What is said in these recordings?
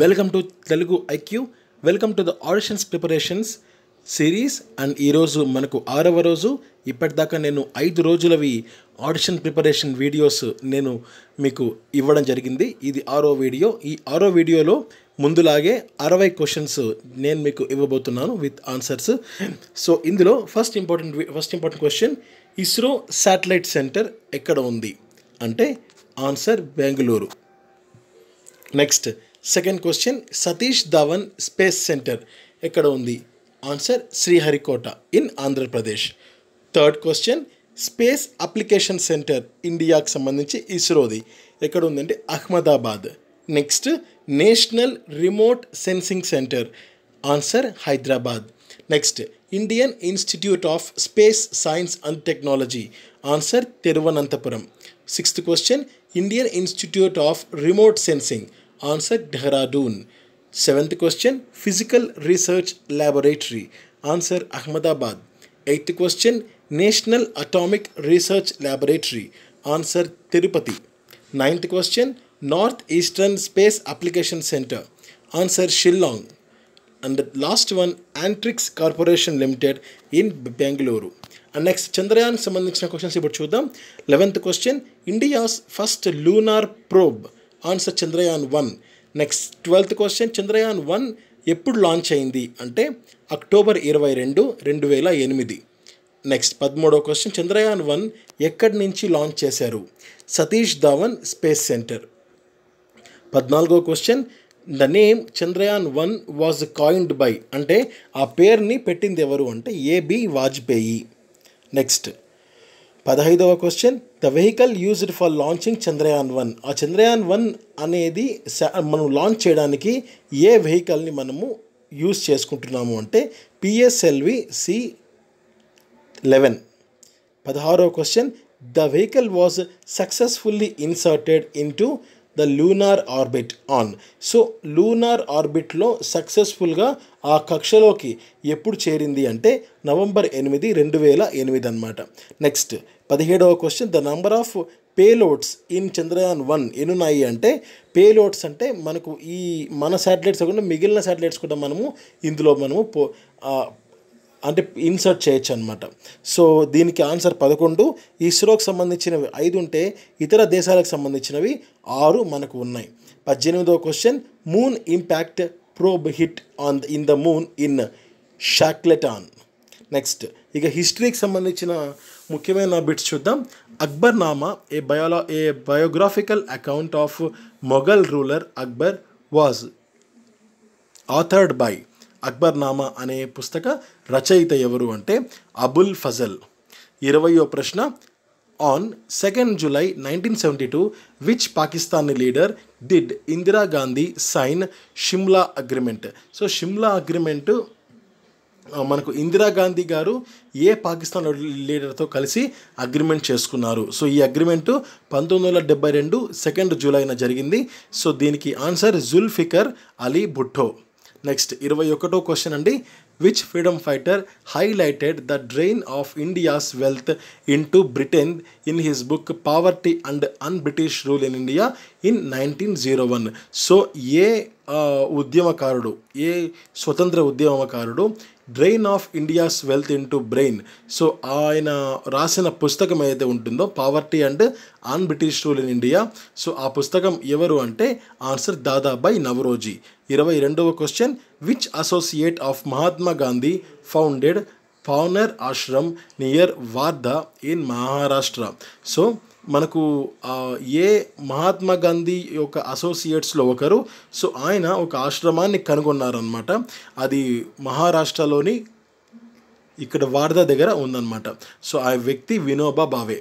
welcome to Telugu IQ welcome to the auditions preparations series and ఈరోజు మనకు ఆరవ రోజు ఇప్పటిదాకా నేను ఐదు రోజులవి ఆడిషన్ ప్రిపరేషన్ వీడియోస్ నేను మీకు ఇవ్వడం జరిగింది ఇది ఆరో వీడియో ఈ ఆరో వీడియోలో ముందులాగే అరవై క్వశ్చన్స్ నేను మీకు ఇవ్వబోతున్నాను విత్ ఆన్సర్స్ సో ఇందులో first important first important question ISRO satellite centre ఎక్కడ ఉంది అంటే answer Bengaluru next second question Satish Dhawan space centre ఎక్కడ ఉంది answer Sriharikota in Andhra Pradesh third question space application centre ఇండియాకు సంబంధించి ఇస్రోది ఎక్కడ ఉందంటే Ahmedabad next national remote sensing centre answer Hyderabad next Indian institute of space science and technology answer Thiruvananthapuram sixth question Indian institute of remote sensing answer Dehradun seventh question physical research laboratory answer Ahmedabad eighth question national atomic research laboratory answer Tirupati ninth question north eastern space application centre answer Shillong and last one Antrix corporation limited in Bengaluru and next Chandrayaan సంబంధించిన questions ఇప్పుడు చూద్దాం eleventh question India's first lunar probe answer Chandrayaan one next twelfth question Chandrayaan one ఎప్పుడు launch అయింది అంటే October ఇరవై రెండు రెండు వేల ఎనిమిది నెక్స్ట్ పదమూడవ క్వశ్చన్ చంద్రయాన్ వన్ ఎక్కడి నుంచి లాంచ్ చేశారు సతీష్ ధావన్ స్పేస్ సెంటర్ పద్నాలుగో question the name Chandrayaan one was coined by అంటే ఆ పేరుని పెట్టింది ఎవరు అంటే ఏబి వాజ్పేయి నెక్స్ట్ పదహైదవ question the vehicle used for launching Chandrayaan one ఆ చంద్రయాన్ వన్ అనేది మనం లాంచ్ చేయడానికి ఏ వెహికల్ని మనము యూజ్ చేసుకుంటున్నాము అంటే పిఎస్ఎల్వి సి లెవెన్ పదహారవ question the vehicle was successfully inserted into the lunar orbit on so lunar ఆర్బిట్లో సక్సెస్ఫుల్గా ఆ కక్షలోకి ఎప్పుడు చేరింది అంటే నవంబర్ ఎనిమిది రెండు వేల ఎనిమిది అనమాట నెక్స్ట్ పదిహేడవ question the number of payloads in Chandrayaan one ఎన్నున్నాయి అంటే పేలోడ్స్ అంటే మనకు ఈ మన శాటిలైట్స్ కాకుండా మిగిలిన శాటిలైట్స్ కూడా మనము ఇందులో మనము అంటే ఇన్సర్ట్ చేయొచ్చు అనమాట సో దీనికి ఆన్సర్ పదకొండు ఇస్రోకి సంబంధించినవి ఐదు ఉంటే ఇతర దేశాలకు సంబంధించినవి ఆరు మనకు ఉన్నాయి పద్దెనిమిదో question moon impact probe hit on in the moon in Shackleton next ఇక హిస్టరీకి సంబంధించిన ముఖ్యమైన బిట్స్ చూద్దాం అక్బర్ నామా ఏ బయోలా a biographical account of Mughal ruler Akbar was authored by Akbarnama అనే పుస్తక రచయిత ఎవరు అంటే అబుల్ ఫజల్ ఇరవయో ప్రశ్న on second July nineteen seventy two which Pakistani leader did Indira Gandhi sign Shimla agreement so Shimla agreement మనకు ఇందిరాగాంధీ గారు ఏ పాకిస్తాన్ లీడర్తో కలిసి అగ్రిమెంట్ చేసుకున్నారు సో ఈ అగ్రిమెంట్ పంతొమ్మిది వందల డెబ్బై రెండు సెకండ్ జూలైన జరిగింది సో దీనికి ఆన్సర్ జుల్ఫికర్ అలీ భుట్టో నెక్స్ట్ ఇరవై ఒకటో క్వశ్చన్ అండి which freedom fighter highlighted the drain of India's wealth into Britain in his book poverty and un British rule in India in nineteen zero one so ఏ ఉద్యమకారుడు ఏ స్వతంత్ర ఉద్యమకారుడు drain of India's wealth into brain so ఆయన రాసిన పుస్తకం ఏదైతే ఉంటుందో poverty and un British rule in India so ఆ పుస్తకం ఎవరు అంటే ఆన్సర్ దాదాబాయ్ నవరోజీ ఇరవై రెండవ question which associate of Mahatma Gandhi founded Paunar ashram near Wardha in Maharashtra so మనకు ఏ మహాత్మా గాంధీ యొక్క అసోసియేట్స్లో ఒకరు సో ఆయన ఒక ఆశ్రమాన్ని కనుగొన్నారనమాట అది మహారాష్ట్రలోని ఇక్కడ వార్దా దగ్గర ఉందన్నమాట సో ఆ వ్యక్తి వినోబా భావే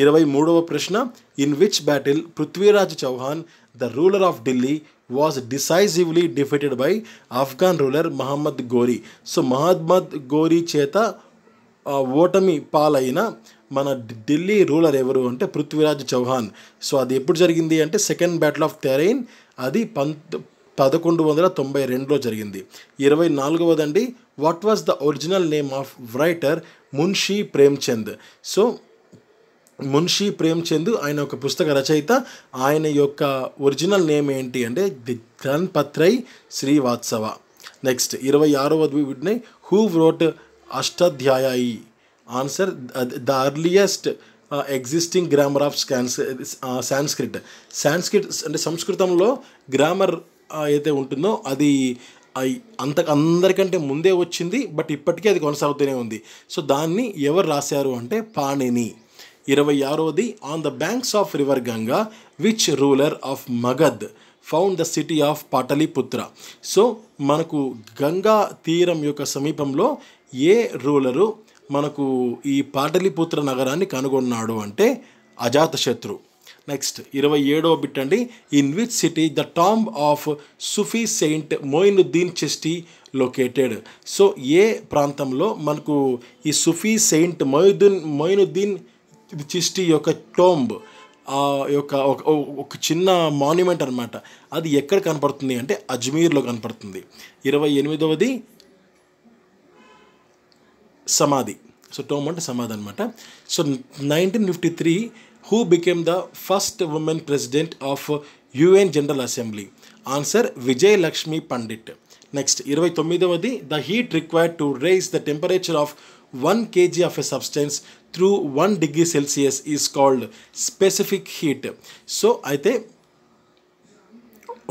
ఇరవై మూడవ ప్రశ్న in which battle Prithviraj Chauhan the ruler of Delhi was decisively defeated by Afghan ruler Muhammad Ghori so Muhammad Ghori చేత ఓటమి పాలైన మన ఢిల్లీ రూలర్ ఎవరు అంటే పృథ్వీరాజ్ చౌహాన్ సో అది ఎప్పుడు జరిగింది అంటే సెకండ్ బ్యాటిల్ ఆఫ్ తెరైన్ అది పంత్ పదకొండు వందల తొంభై రెండులో జరిగింది ఇరవై నాలుగవదండి what was the original name of writer Munshi Premchand so Munshi Premchand ఆయన ఒక పుస్తక రచయిత ఆయన యొక్క ఒరిజినల్ నేమ్ ఏంటి అంటే ది ధన్పత్రై శ్రీవాత్సవ నెక్స్ట్ ఇరవై ఆరవది who wrote Ashtadhyayi answer the earliest existing grammar of స్కాన్స్ సాంస్క్రిట్ సాంస్క్రిట్ అంటే సంస్కృతంలో గ్రామర్ అయితే ఉంటుందో అది అంత అందరికంటే ముందే వచ్చింది బట్ ఇప్పటికీ అది కొనసాగుతూనే ఉంది సో దాన్ని ఎవరు రాశారు అంటే పాణిని ఇరవై ఆరోది on the banks of river Ganga which ruler of Magadh found the city of Pataliputra so మనకు గంగా తీరం యొక్క సమీపంలో ఏ రూలరు మనకు ఈ పాటలిపుత్ర నగరాన్ని కనుగొన్నాడు అంటే అజాతశత్రు నెక్స్ట్ ఇరవై ఏడవ బిట్ అండి in which city the tomb of Sufi saint Moinuddin Chishti located so ఏ ప్రాంతంలో మనకు ఈ సుఫీ సెయింట్ మొయిదున్ మొయినుద్దీన్ చిస్టీ యొక్క టోంబ్ ఆ యొక్క ఒక చిన్న మాన్యుమెంట్ అనమాట అది ఎక్కడ కనపడుతుంది అంటే అజ్మీర్లో కనపడుతుంది ఇరవై ఎనిమిదవది సమాధి సో టోమ్ అంటే సమాధి అనమాట so nineteen fifty three who became the first women president of UN general assembly answer Vijayalakshmi Pandit next ఇరవై తొమ్మిదవది the heat required to rise the temperature of one KG of a substance through one degree Celsius is called specific heat so అయితే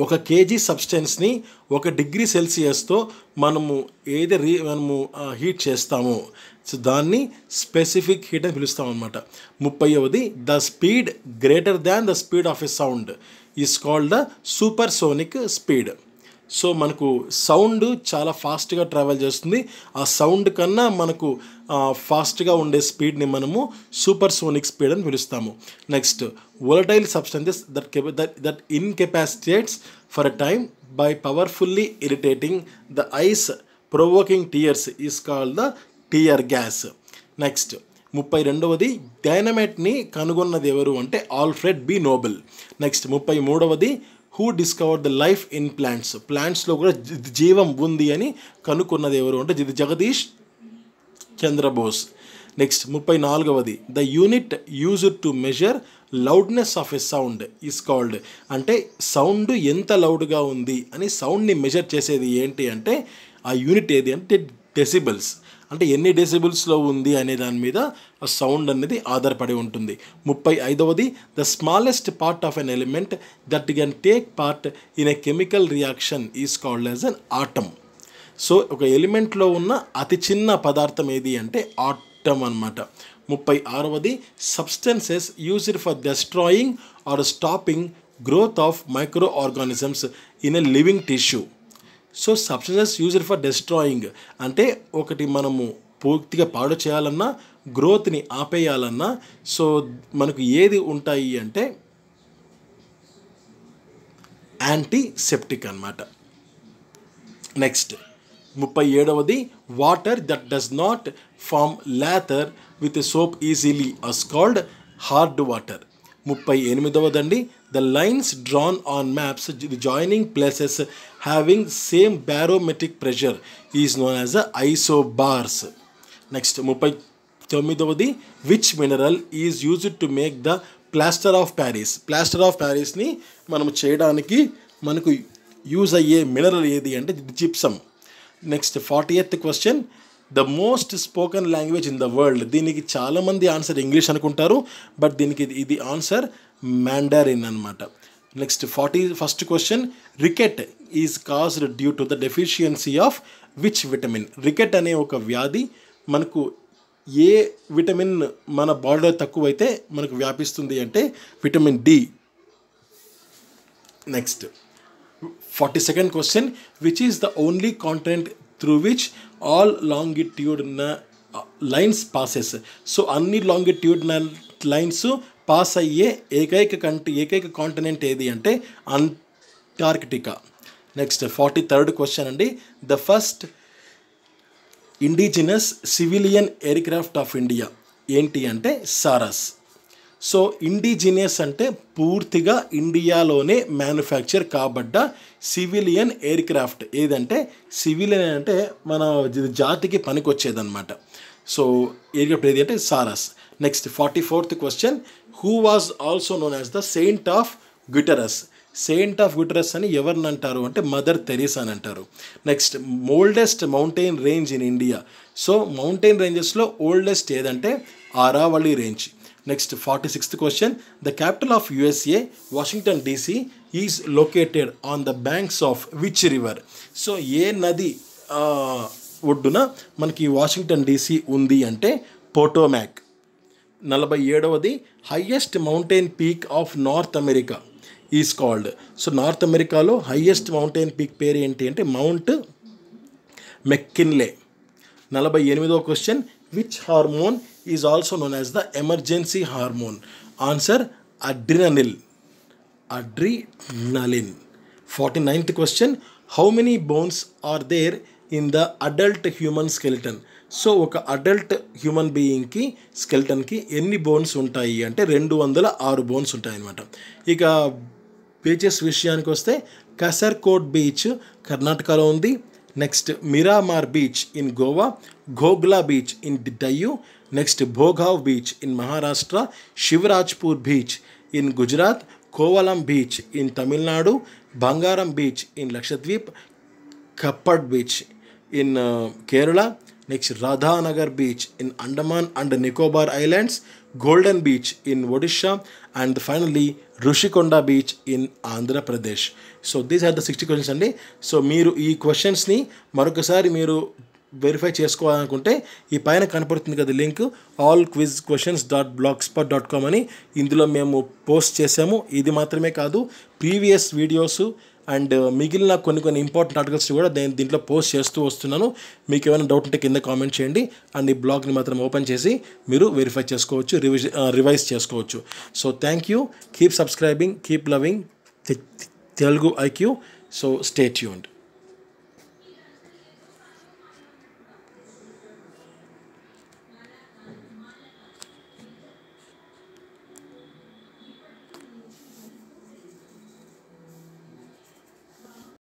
ఒక KG సబ్స్టెన్స్ని ఒక degree సెల్సియస్తో మనము ఏది రీ మనము heat చేస్తామో so దాన్ని specific heat అని పిలుస్తాం అనమాట ముప్పైవది the speed greater than the speed of a sound is called the supersonic speed so మనకు సౌండ్ చాలా ఫాస్ట్గా ట్రావెల్ చేస్తుంది ఆ సౌండ్ కన్నా మనకు ఫాస్ట్గా ఉండే స్పీడ్ని మనము సూపర్ సోనిక్ స్పీడ్ అని పిలుస్తాము నెక్స్ట్ వొలటైల్ సబ్స్టెన్సెస్ దట్ కెప that that incapacitates for a time by powerfully irritating the eyes provoking tears is call the tear gas next ముప్పై రెండవది డైనమైట్ని కనుగొన్నది ఎవరు అంటే ఆల్ఫ్రెడ్ బి నోబెల్ నెక్స్ట్ ముప్పై మూడవది who discover the life in plants ప్లాంట్స్లో కూడా జీవం ఉంది అని కనుక్కున్నది ఎవరు అంటే ఇది జగదీష్ చంద్రబోస్ నెక్స్ట్ ముప్పై నాలుగవది the unit used to measure loudness of a sound is called అంటే సౌండ్ ఎంత లౌడ్గా ఉంది అని సౌండ్ని మెజర్ చేసేది ఏంటి అంటే ఆ యూనిట్ ఏది అంటే డెసిబల్స్ అంటే ఎన్ని డెసిబుల్స్లో ఉంది అనే దాని మీద సౌండ్ అనేది ఆధారపడి ఉంటుంది ముప్పై ఐదవది the smallest part of an element that can take part in a chemical reaction is called as an atom so ఒక ఎలిమెంట్లో ఉన్న అతి చిన్న పదార్థం ఏది అంటే ఆటమ్ అనమాట ముప్పై ఆరవది substances used for destroying or stopping growth of microorganisms in a living tissue so substances used for destroying అంటే ఒకటి మనము పూర్తిగా పాడు చేయాలన్నా గ్రోత్ని ఆపేయాలన్నా సో మనకు ఏది ఉంటాయి అంటే యాంటీసెప్టిక్ అనమాట నెక్స్ట్ ముప్పై ఏడవది water that does not form lather with soap easily is called hard water ముప్పై ఎనిమిదవదండి the lines drawn on maps joining places having same barometric pressure is known as a bars next ముప్పై తొమ్మిదవది which mineral is used to make the plaster of Paris plaster of ప్యారిస్ని మనం చేయడానికి మనకు use అయ్యే mineral ఏది అంటే gypsum next forty eighth question the most spoken language in the world దీనికి చాలామంది ఆన్సర్ ఇంగ్లీష్ అనుకుంటారు బట్ దీనికి ఇది ఆన్సర్ మ్యాండరిన్ అనమాట next forty first question ricket is caused due to the deficiency of which vitamin ricket అనే ఒక వ్యాధి మనకు ఏ విటమిన్ మన బాడీలో తక్కువైతే మనకు వ్యాపిస్తుంది అంటే vitamin D next forty second question which is the only continent through which all longitude lines passes so అన్ని లాంగిట్యూడ్ లైన్స్ పాస్ అయ్యే ఏకైక కంటి ఏకైక కాంటినెంట్ ఏది అంటే Antarctica next forty third question అండి the first indigenous civilian aircraft of India ఏంటి అంటే సారస్ సో ఇండిజినియస్ అంటే పూర్తిగా ఇండియాలోనే మ్యానుఫ్యాక్చర్ కాబడ్డ సివిలియన్ ఎయిర్ క్రాఫ్ట్ ఏదంటే సివిలియన్ అంటే మన జాతికి పనికొచ్చేదన్నమాట సో ఎయిర్క్రాఫ్ట్ ఏది అంటే సారస్ next forty fourth question who was also known as the saint of gutters saint of gutters అని ఎవరిని అంటారు అంటే మదర్ తెరీస్ అని అంటారు next oldest mountain range in India so mountain రేంజెస్లో ఓల్డెస్ట్ ఏదంటే Aravalli range next forty sixth question the capital of USA Washington DC is located on the banks of which river so ఏ నది ఒడ్డున మనకి Washington DC ఉంది అంటే Potomac నలభై ఏడవది highest mountain peak of North America is called so North అమెరికాలో highest mountain peak పేరు ఏంటి అంటే మౌంట్ మెక్కిన్లే నలభై ఎనిమిదో question which hormone is also known as the emergency hormone answer Answer adrenaline forty ninth question how many bones are there in the adult human skeleton so ఒక adult human బీయింగ్కి స్కెలిటన్కి ఎన్ని bones ఉంటాయి అంటే రెండు వందల ఆరు బోన్స్ ఉంటాయి ఇక బీచెస్ విషయానికి వస్తే కసర్కోట్ బీచ్ కర్ణాటకలో ఉంది next Miramar beach in Goa Ghoghla beach in Diu next Bhogave beach in Maharashtra Shivrajpur beach in Gujarat Kovalam beach in Tamil Nadu Bangaram beach in Lakshadweep Kappad beach in Kerala next Radhanagar beach in Andaman and Nicobar islands golden beach in Odisha and finally Rushikonda beach in Andhra Pradesh so these are the sixty questions అండి so మీరు ఈ క్వశ్చన్స్ని మరొకసారి మీరు verify చేసుకోవాలనుకుంటే ఈ పైన కనపడుతుంది కదా link all quiz questions dot blogspot dot com అని ఇందులో మేము పోస్ట్ చేసాము ఇది మాత్రమే కాదు ప్రీవియస్ వీడియోస్ అండ్ మిగిలిన కొన్ని కొన్ని ఇంపార్టెంట్ ఆర్టికల్స్ కూడా నేను దీంట్లో పోస్ట్ చేస్తూ వస్తున్నాను మీకు ఏమైనా డౌట్ ఉంటే కింద కామెంట్ చేయండి అండ్ ఈ బ్లాగ్ని మాత్రం ఓపెన్ చేసి మీరు వెరిఫై చేసుకోవచ్చు రివిజ్ రివైజ్ చేసుకోవచ్చు so thank you keep subscribing keep loving Telugu IQ so you and